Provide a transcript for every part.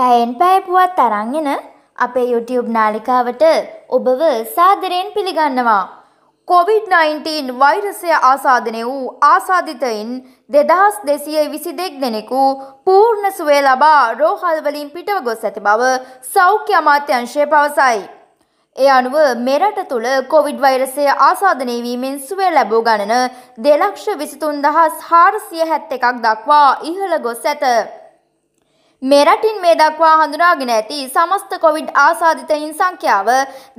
පැයෙන් පැය පුවත් තරන් එන අපේ YouTube නාලිකාවට ඔබව සාදරයෙන් පිළිගන්නවා. COVID-19 වෛරසය ආසාධනය වූ ආසාධිතයින් දෙදහස් දෙසිය විසි දෙක් දෙනෙකු පූර්ණ සුවය ලබා රෝහල්වලින් පිටව ගොස් ඇති බව සෞඛ්‍ය අමාත්‍යංශය පවසයි. ඒ අනුව මෙරට තුළ කොවිඩ් වෛරසය ආසාධනයවීමෙන් සුවය ලැබූ ගණන දෙලක්ෂ විසිතුන් දහස් හාරසිය හැත් එකක් දක්වා ඉහළ ගොස් ඇත. මෙරටින් මේ දක්වා හඳුනාගෙන ඇති සමස්ත කොවිඩ් ආසාධිතයින් සංඛ්‍යාව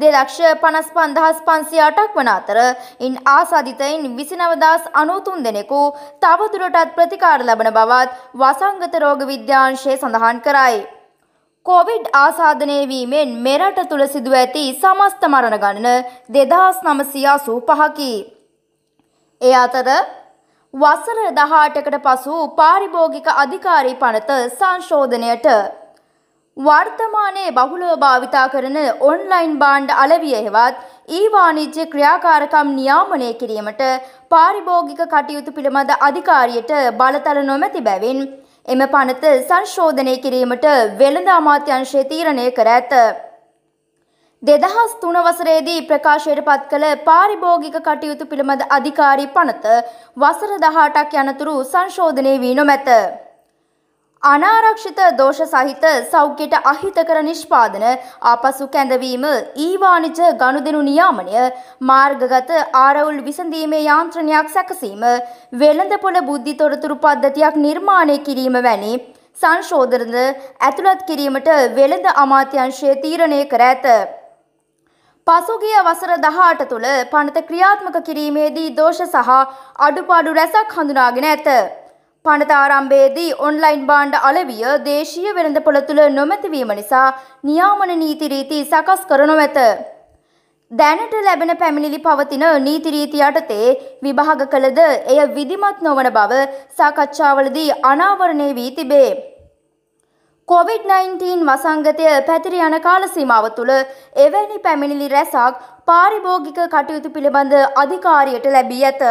දෙලක්ෂ පනස් පන්දහස් පන්සිය අටක් වන අතර ඉන් ආසාධිතයින් විසිනවදස් අනූතුන් දෙනෙකු තවදුරටත් ප්‍රතිකාර ලබන බවත් වසංගත රෝග විද්‍යාංශය සඳහන් කරයි. කොවිඩ් ආසාධනය වීමෙන් මෙරට තුළ සිදුව ඇති සමස්ත මරණ ගණන දෙදහස් නමසියා සූ පහකි. ඒ අතර වසර දහටකට පසු පාරිභෝගික අධිකාරී පනත සංශෝධනයට වර්තමානයේ බහුලව භාවිතා කරන ඔන්ලයින් බාණ්ඩ අලවිය හෙවත් ඊ වාණිජ්‍ය ක්‍රියාකාරකම් නියාමනය කිරීමට පාරිභෝගික කටයුතු පිළිබඳ අධිකාරියට බලතල නොමැති බැවින් එම පනත සංශෝධනය කිරීමට වෙළඳ අමාත්‍යංශය තීරණය කර ඇත. දෙදහස් තුන වසරේදී ප්‍රකාශයට පත් කළ පාරිභෝගික කටයුතු පිළිබඳ අධිකාරී පනත වසර දහටක් යනතුරු සංශෝධනය වී නොමැත. අනාරක්ෂිත දෝෂ සහිත සෞඛ්‍යයට අහිතකර නිෂ්පාදන ආපසු කැඳවීම ඊවානිජ ගනුදෙනු නියාමනය මාර්ගගත ආරවුල් විසඳීමේ යාන්ත්‍රණයක් සැකසීම වෙළඳපොළ බුද්ධි තොරතුරු පද්ධතියක් නිර්මාණය කිරීම වැනි සංශෝධනද ඇතුළත් කිරීමට වෙළඳ අමාත්‍යංශය තීරණය කර ඇත. පසුගිය වසර දහට තුළ පනත ක්‍රියාත්මක කිරීමේදී දෝෂ සහ අඩුපාඩු රැසක් හඳුනාගෙන ඇත. පනත ආරම්භයේදී ඔන්ලයින් බාණ්ඩ අලවිය දේශීය වෙළඳ පොළ තුළ නොමැතිවීම නිසා නියාමන නීතිරීති සකස් කර නොමැත. දැනට ලැබෙන පැමිණිලි පවතින නීතිරීති යටතේ විභාග කළද එය විධිමත් නොවන බව සාකච්ඡාවලදී අනාවරණය වී තිබේ. කොවිD-19 වසංගතය පැතිර යන කාලසීමාව තුළ එවැනි පැමිණිලි රැසක් පාරිභෝගික කටයුතු පිළිබඳ අධිකාරියට ලැබී ඇත.